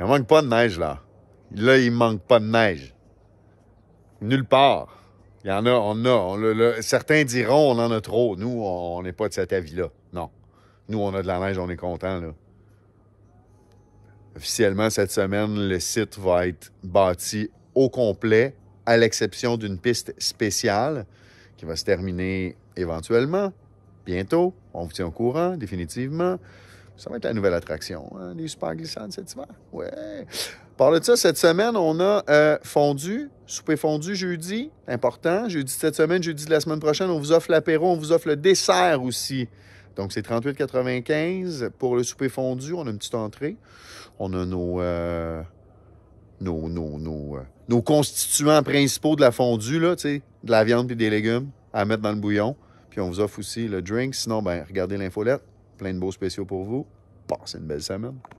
Il ne manque pas de neige, là. Là, il manque pas de neige. Nulle part. Il y en a, on a. a certains diront, on en a trop. Nous, on n'est pas de cet avis-là. Non. Nous, on a de la neige, on est content, là. Officiellement, cette semaine, le site va être bâti au complet, à l'exception d'une piste spéciale qui va se terminer éventuellement, bientôt. On vous tient au courant, définitivement. Ça va être la nouvelle attraction, hein, les super glissantes cet hiver. Ouais. Parle de ça, cette semaine, on a euh, fondu, souper fondu jeudi, important. Jeudi de cette semaine, jeudi de la semaine prochaine, on vous offre l'apéro, on vous offre le dessert aussi. Donc, c'est 38,95 pour le souper fondu. On a une petite entrée. On a nos, euh, nos, euh, nos, constituants principaux de la fondue, là, de la viande et des légumes à mettre dans le bouillon. Puis on vous offre aussi le drink. Sinon, ben, regardez l'infolette plein de beaux spéciaux pour vous. Passez une belle semaine.